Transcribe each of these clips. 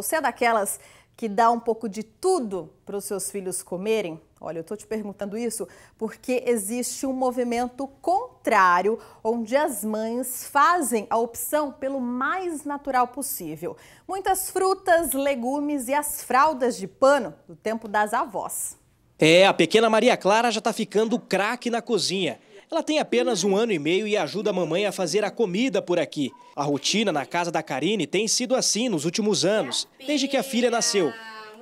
Você é daquelas que dá um pouco de tudo para os seus filhos comerem? Olha, eu estou te perguntando isso porque existe um movimento contrário, onde as mães fazem a opção pelo mais natural possível. Muitas frutas, legumes e as fraldas de pano do tempo das avós. É, a pequena Maria Clara já está ficando craque na cozinha. Ela tem apenas um ano e meio e ajuda a mamãe a fazer a comida por aqui. A rotina na casa da Karine tem sido assim nos últimos anos, desde que a filha nasceu.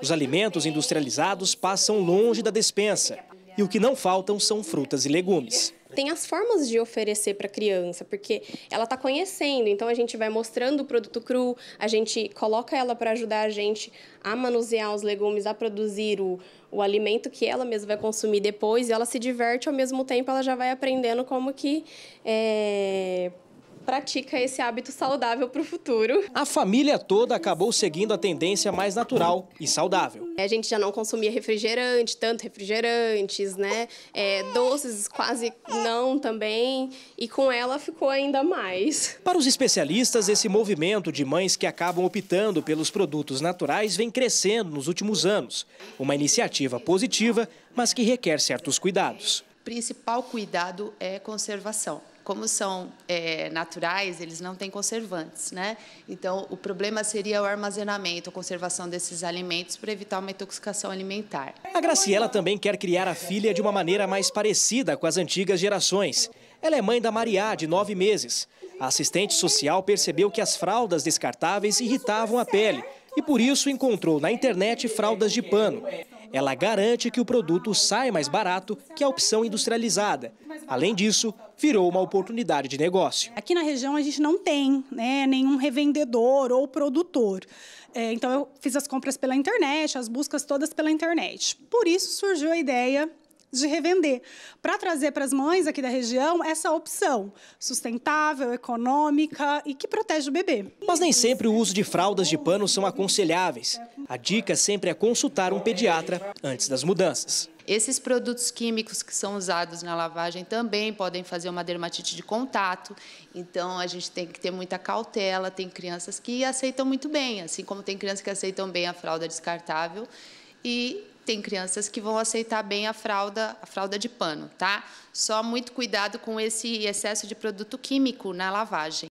Os alimentos industrializados passam longe da despensa. E o que não faltam são frutas e legumes tem as formas de oferecer para a criança, porque ela está conhecendo, então a gente vai mostrando o produto cru, a gente coloca ela para ajudar a gente a manusear os legumes, a produzir o, o alimento que ela mesma vai consumir depois, e ela se diverte ao mesmo tempo, ela já vai aprendendo como que é, pratica esse hábito saudável para o futuro. A família toda acabou seguindo a tendência mais natural e saudável. É, a gente já não consumia refrigerante, tanto refrigerantes, né? É, doces quase não também. E com ela ficou ainda mais. Para os especialistas, esse movimento de mães que acabam optando pelos produtos naturais vem crescendo nos últimos anos. Uma iniciativa positiva, mas que requer certos cuidados. O principal cuidado é conservação como são é, naturais, eles não têm conservantes, né? Então, o problema seria o armazenamento, a conservação desses alimentos para evitar uma intoxicação alimentar. A Graciela também quer criar a filha de uma maneira mais parecida com as antigas gerações. Ela é mãe da Mariá, de nove meses. A assistente social percebeu que as fraldas descartáveis irritavam a pele e por isso encontrou na internet fraldas de pano. Ela garante que o produto sai mais barato que a opção industrializada. Além disso, virou uma oportunidade de negócio. Aqui na região a gente não tem né, nenhum revendedor ou produtor. É, então eu fiz as compras pela internet, as buscas todas pela internet. Por isso surgiu a ideia de revender, para trazer para as mães aqui da região essa opção sustentável, econômica e que protege o bebê. Mas nem sempre o uso de fraldas de pano são aconselháveis. A dica sempre é consultar um pediatra antes das mudanças. Esses produtos químicos que são usados na lavagem também podem fazer uma dermatite de contato, então a gente tem que ter muita cautela. Tem crianças que aceitam muito bem, assim como tem crianças que aceitam bem a fralda descartável e tem crianças que vão aceitar bem a fralda, a fralda de pano, tá? Só muito cuidado com esse excesso de produto químico na lavagem.